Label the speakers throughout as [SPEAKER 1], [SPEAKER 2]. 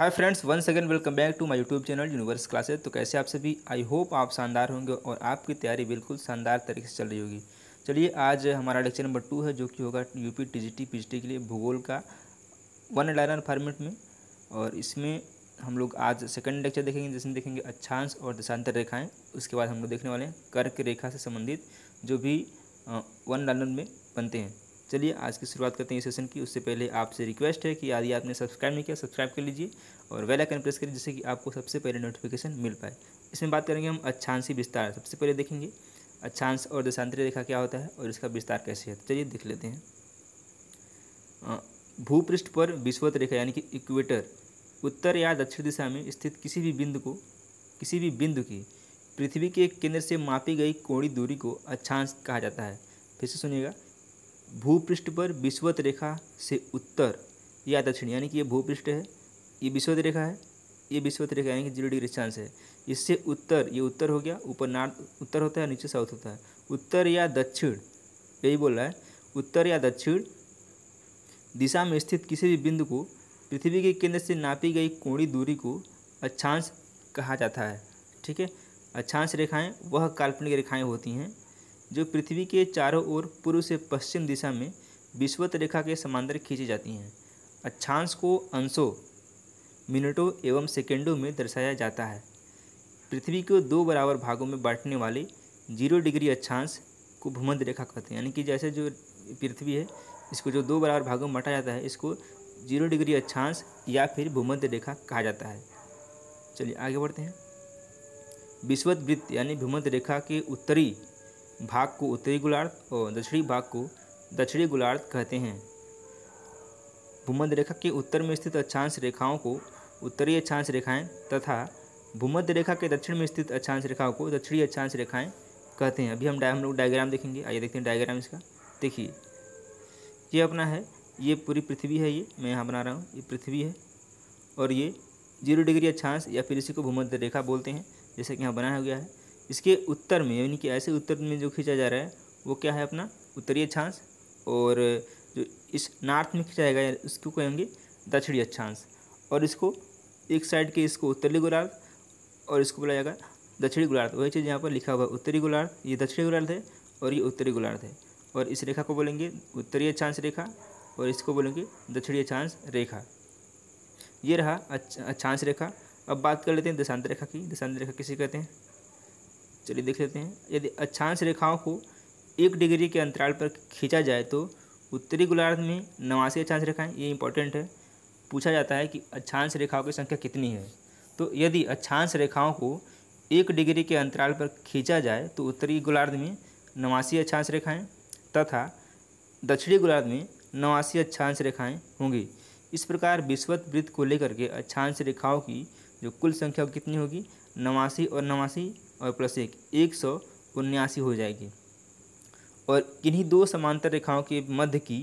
[SPEAKER 1] hi friends one second welcome back to my YouTube channel Universe Classes तो कैसे आप सभी आई होप आप शानदार होंगे और आपकी तैयारी बिल्कुल शानदार तरीके से चल रही होगी चलिए आज हमारा लेक्चर नंबर टू है जो कि होगा यूपी टीजीटी पीजीटी के लिए भूगोल का वन लाइनर फॉर्मेट में और इसमें हम लोग आज सेकेंड लेक्चर देखेंगे जिसमें देखेंगे अच्छांश और दशांतर रेखाएँ उसके बाद हम लोग देखने वाले हैं कर्क रेखा से संबंधित जो भी वन लाइनर में बनते हैं चलिए आज की शुरुआत करते हैं इस सेशन की उससे पहले आपसे रिक्वेस्ट है कि यदि आपने सब्सक्राइब नहीं किया सब्सक्राइब कर लीजिए और वेल आइकन प्रेस करिए जिससे कि आपको सबसे पहले नोटिफिकेशन मिल पाए इसमें बात करेंगे हम अच्छांशी विस्तार सबसे पहले देखेंगे अच्छांश और दशांतरीय रेखा क्या होता है और इसका विस्तार कैसे है तो चलिए देख लेते हैं भूपृष्ठ पर विश्वत रेखा यानी कि इक्वेटर उत्तर या दक्षिण दिशा में स्थित किसी भी बिंदु को किसी भी बिंदु की पृथ्वी के केंद्र से मापी गई कोणी दूरी को अच्छांश कहा जाता है फिर से सुनिएगा भूपृष्ठ पर विश्वत रेखा से उत्तर या दक्षिण यानी कि ये भूपृष्ठ है ये विश्वत रेखा है ये विश्वत रेखा यानी कि जीरो डिग्री चांस है इससे उत्तर ये उत्तर हो गया ऊपर नॉर्थ उत्तर होता है नीचे साउथ होता है उत्तर या दक्षिण यही बोल रहा है उत्तर या दक्षिण दिशा में स्थित किसी भी बिंदु को पृथ्वी के केंद्र से नापी गई कोणी दूरी को अच्छांश कहा जाता है ठीक है अच्छांश रेखाएं वह काल्पनिक रेखाएं होती हैं जो पृथ्वी के चारों ओर पूर्व से पश्चिम दिशा में विश्वत रेखा के समांतर खींची जाती हैं अच्छांश को अंशों मिनटों एवं सेकेंडों में दर्शाया जाता है पृथ्वी को दो बराबर भागों में बांटने वाले जीरो डिग्री अच्छांश को भूमध्य रेखा कहते हैं यानी कि जैसे जो पृथ्वी है इसको जो दो बराबर भागों में बांटा जाता है इसको जीरो डिग्री अच्छांश या फिर भूमध्य रेखा कहा जाता है चलिए आगे बढ़ते हैं विश्वत वृत्त यानी भूमध्य रेखा के उत्तरी भाग को उत्तरी गोलार्ध और दक्षिणी भाग को दक्षिणी गोलार्ध कहते हैं भूमध्य रेखा के उत्तर में स्थित अक्षांश रेखाओं को उत्तरी अक्षांश रेखाएं तथा भूमध्य रेखा के दक्षिण में स्थित अक्षांश रेखाओं को दक्षिणी अक्षांश रेखाएं कहते हैं अभी हम हम लोग डायग्राम देखेंगे आइए देखते हैं डायग्राम इसका देखिए ये अपना है ये पूरी पृथ्वी है ये मैं यहाँ बना रहा हूँ ये पृथ्वी है और ये जीरो डिग्री अक्षांश या फिर इसी को भूमध्य रेखा बोलते हैं जैसे कि यहाँ बनाया गया है इसके उत्तर में यानी कि ऐसे उत्तर में जो खींचा जा रहा है वो क्या है अपना उत्तरी अक्षांश और जो इस नॉर्थ में खींचा जाएगा इसको कहेंगे दक्षिणी अक्षांश और इसको एक साइड के इसको उत्तरी गोलार्ध और इसको बोला जाएगा दक्षिणी गोलार्ध वही चीज़ यहाँ पर लिखा हुआ है उत्तरी गोलार्ध ये दक्षिणी गोलार्ध है और ये उत्तरी गोलार्ध है और इस रेखा को बोलेंगे उत्तरी अक्षांश रेखा और इसको बोलेंगे दक्षिणी अक्षांश रेखा ये रहा अक्षांश रेखा अब बात कर लेते हैं दशांत रेखा की दशांत रेखा किसे कहते हैं चलिए देख लेते हैं यदि अक्षांश रेखाओं को एक डिग्री के अंतराल पर खींचा जाए तो उत्तरी गोलार्ध में नवासी अक्षांश रेखाएं ये इंपॉर्टेंट है पूछा जाता है कि अक्षांश रेखाओं की संख्या कितनी है तो यदि अक्षांश रेखाओं को एक डिग्री के अंतराल पर खींचा जाए तो उत्तरी गोलार्ध में नवासी अक्षांश रेखाएँ तथा दक्षिणी गोलार्ध में नवासी अक्षांश रेखाएँ होंगी इस प्रकार विश्वत वृत्त को लेकर के अक्षांश रेखाओं की जो कुल संख्या कितनी होगी नवासी और नवासी और प्लस एक एक सौ उन्यासी हो जाएगी और किन्हीं दो समांतर रेखाओं के मध्य की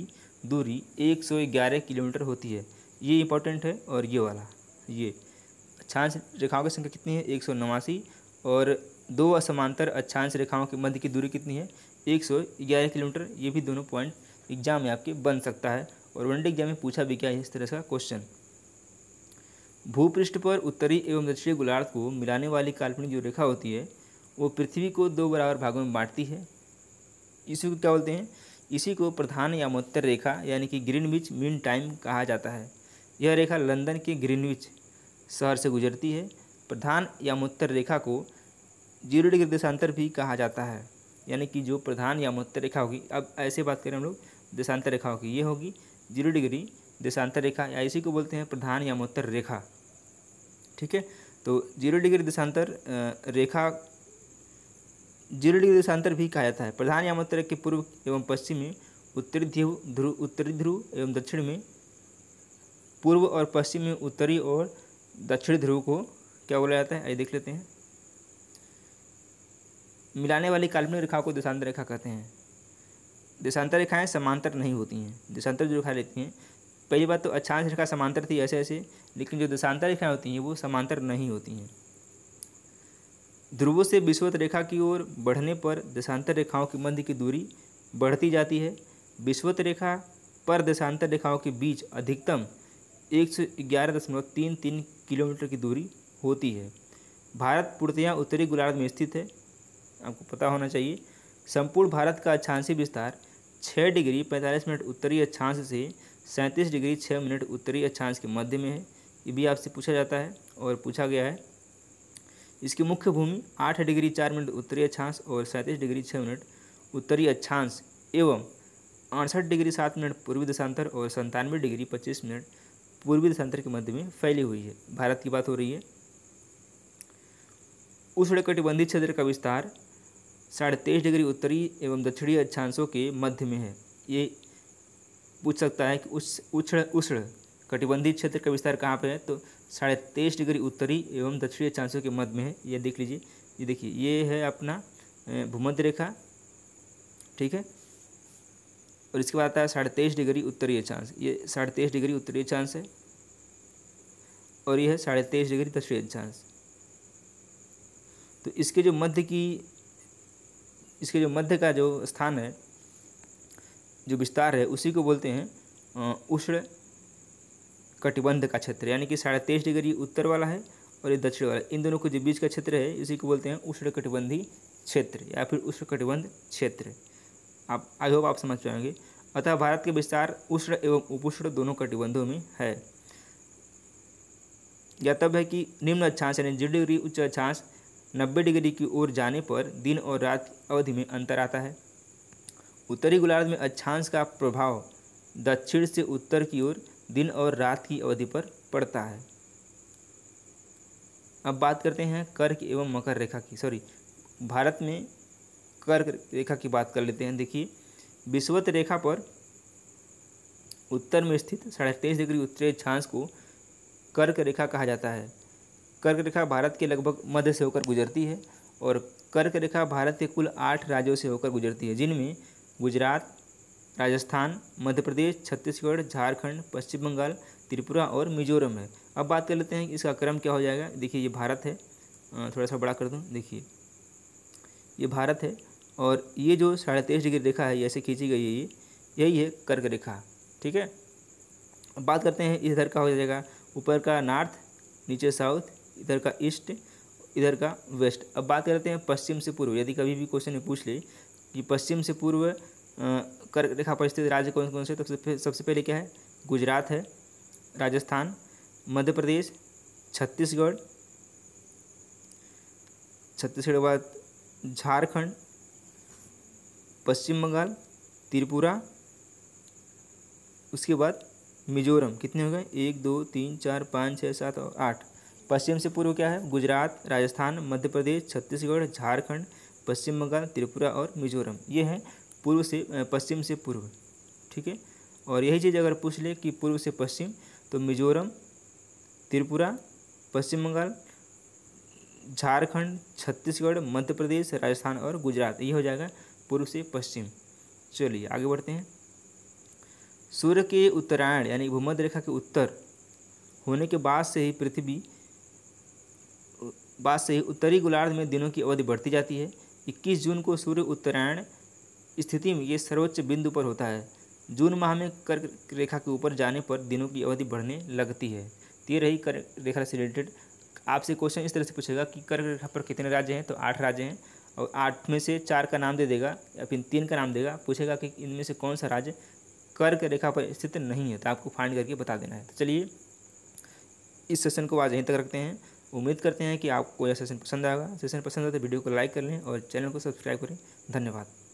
[SPEAKER 1] दूरी एक सौ ग्यारह किलोमीटर होती है ये इंपॉर्टेंट है और ये वाला ये अच्छांश रेखाओं की संख्या कितनी है एक सौ नवासी और दो असमांतर अच्छांश रेखाओं के मध्य की दूरी कितनी है एक सौ ग्यारह किलोमीटर ये भी दोनों पॉइंट एग्जाम में आपके बन सकता है और वनडे एग्जाम में पूछा भी क्या है इस तरह का क्वेश्चन भूपृष्ठ पर उत्तरी एवं दक्षिणी गोलार्ध को मिलाने वाली काल्पनिक जो रेखा होती है वो पृथ्वी को दो बराबर भागों में बांटती है इसी को क्या बोलते हैं इसी को प्रधान या मोत्तर रेखा यानी कि ग्रीनविच मीन टाइम कहा जाता है यह रेखा लंदन के ग्रीनविच शहर से गुजरती है प्रधान या मोत्तर रेखा को जीरो डिग्री देशांतर भी कहा जाता है यानी कि जो प्रधान या मोत्तर रेखा होगी अब ऐसे बात करें हम लोग देशांतर रेखा होगी ये होगी जीरो डिग्री देशांतर रेखा या इसी को बोलते हैं प्रधान या मोत्तर रेखा ठीक है तो जीरो डिग्री दिशांतर रेखा जीरो डिग्री दिशांतर भी कहा जाता है प्रधान यामात्रा के पूर्व एवं पश्चिम में उत्तरी ध्रुव ध्रुव उत्तरी ध्रुव एवं दक्षिण में पूर्व और पश्चिम में उत्तरी और दक्षिण ध्रुव को क्या बोला जाता है आइए देख लेते हैं मिलाने वाली काल्पनिक रेखाओं को देशांतर रेखा कहते हैं देशांतर रेखाएं समांतर नहीं होती हैं देशांतर जो रेखा लेती हैं पहली बात तो अक्षांश रेखा समांतर थी ऐसे ऐसे लेकिन जो दशांतर रेखाएं होती हैं वो समांतर नहीं होती हैं ध्रुवों से विश्वत रेखा की ओर बढ़ने पर दशांतर रेखाओं के मध्य की दूरी बढ़ती जाती है विश्वत रेखा पर दशांतर रेखाओं के बीच अधिकतम एक सौ ग्यारह दशमलव तीन तीन किलोमीटर की दूरी होती है भारत पूर्तिया उत्तरी गोलार्ध में स्थित है आपको पता होना चाहिए संपूर्ण भारत का अक्षांशी विस्तार छः डिग्री पैंतालीस मिनट उत्तरी अक्षांश से सैंतीस डिग्री छः मिनट उत्तरी अक्षांश के मध्य में है ये भी आपसे पूछा जाता है और पूछा गया है इसकी मुख्य भूमि आठ डिग्री चार मिनट उत्तरी अक्षांश और सैंतीस डिग्री छः मिनट उत्तरी अक्षांश एवं अड़सठ डिग्री सात मिनट पूर्वी दशांतर और संतानवे डिग्री पच्चीस मिनट पूर्वी दशांतर के मध्य में फैली हुई है भारत की बात हो रही है उष्णकटिबंधीय क्षेत्र का विस्तार साढ़े तेईस डिग्री उत्तरी एवं दक्षिणी अक्षांशों के मध्य में है ये पूछ सकता है कि उस उछड़ उष्ण कटिबंधीय क्षेत्र का विस्तार कहाँ पे है तो साढ़े तेईस डिग्री उत्तरी एवं दक्षिणी चांसों के मध्य में है ये देख लीजिए ये देखिए ये है अपना भूमध्य रेखा ठीक है और इसके बाद आता है साढ़े तेईस डिग्री उत्तरीय चांस ये साढ़े तेईस डिग्री उत्तरीय चांस है और ये है साढ़े तेईस डिग्री दक्षिणी चांस तो इसके जो मध्य की इसके जो मध्य का जो स्थान है जो विस्तार है उसी को बोलते हैं उष्ण कटिबंध का क्षेत्र यानी कि साढ़े तेईस डिग्री उत्तर वाला है और ये दक्षिण वाला इन दोनों के जो बीच का क्षेत्र है इसी को बोलते हैं उष्ण कटिबंधी क्षेत्र या फिर उष्ण कटिबंध क्षेत्र आप आई होप आप समझ पाएंगे अतः भारत के विस्तार उष्ण एवं उपुष्ण दोनों कटिबंधों में है या तब है कि निम्न अक्षांश यानी जीरो डिग्री उच्च अक्षांश नब्बे डिग्री की ओर जाने पर दिन और रात की अवधि में अंतर आता है उत्तरी गोलार्ध में अच्छांश का प्रभाव दक्षिण से उत्तर की ओर दिन और रात की अवधि पर पड़ता है अब बात करते हैं कर्क एवं मकर रेखा की सॉरी भारत में कर्क रेखा की बात कर लेते हैं देखिए विश्वत रेखा पर उत्तर में स्थित साढ़े तेईस डिग्री उत्तरी अक्षांश को कर्क रेखा कहा जाता है कर्क रेखा भारत के लगभग मध्य से होकर गुजरती है और कर्क रेखा भारत के कुल आठ राज्यों से होकर गुजरती है जिनमें गुजरात राजस्थान मध्य प्रदेश छत्तीसगढ़ झारखंड पश्चिम बंगाल त्रिपुरा और मिजोरम है अब बात कर लेते हैं कि इसका क्रम क्या हो जाएगा देखिए ये भारत है थोड़ा सा बड़ा कर दूँ देखिए ये भारत है और ये जो साढ़े तेईस डिग्री रेखा है ऐसे खींची गई है ये यही है कर्क रेखा ठीक है अब बात करते हैं इधर का हो जाएगा ऊपर का नॉर्थ नीचे साउथ इधर का ईस्ट इधर का वेस्ट अब बात करते हैं पश्चिम से पूर्व यदि कभी भी क्वेश्चन में पूछ ले कि पश्चिम से पूर्व कर रेखा पर स्थित राज्य कौन कौन से तो सबसे पहले क्या है गुजरात है राजस्थान मध्य प्रदेश छत्तीसगढ़ छत्तीसगढ़ के बाद झारखंड पश्चिम बंगाल त्रिपुरा उसके बाद मिजोरम कितने हो गए एक दो तीन चार पाँच छः सात और आठ पश्चिम से पूर्व क्या है गुजरात राजस्थान मध्य प्रदेश छत्तीसगढ़ झारखंड पश्चिम बंगाल त्रिपुरा और मिजोरम ये हैं पूर्व से पश्चिम से पूर्व ठीक है और यही चीज़ अगर पूछ ले कि पूर्व से पश्चिम तो मिजोरम त्रिपुरा पश्चिम बंगाल झारखंड छत्तीसगढ़ मध्य प्रदेश राजस्थान और गुजरात ये हो जाएगा पूर्व से पश्चिम चलिए आगे बढ़ते हैं सूर्य के उत्तरायण यानी भूमध्य रेखा के उत्तर होने के बाद से ही पृथ्वी बाद से ही उत्तरी गोलार्ध में दिनों की अवधि बढ़ती जाती है 21 जून को सूर्य उत्तरायण स्थिति में ये सर्वोच्च बिंदु पर होता है जून माह में कर्क रेखा के ऊपर जाने पर दिनों की अवधि बढ़ने लगती है तो ये रही कर्क रेखा से रिलेटेड आपसे क्वेश्चन इस तरह से पूछेगा कि कर्क रेखा पर कितने राज्य हैं तो आठ राज्य हैं और आठ में से चार का नाम दे देगा या फिर तीन का नाम देगा पूछेगा कि इनमें से कौन सा राज्य कर्क रेखा पर स्थित नहीं है तो आपको फाइंड करके बता देना है तो चलिए इस सेशन को आज यहीं तक रखते हैं उम्मीद करते हैं कि आपको यह सेशन पसंद आएगा सेशन पसंद आए तो वीडियो को लाइक कर लें और चैनल को सब्सक्राइब करें धन्यवाद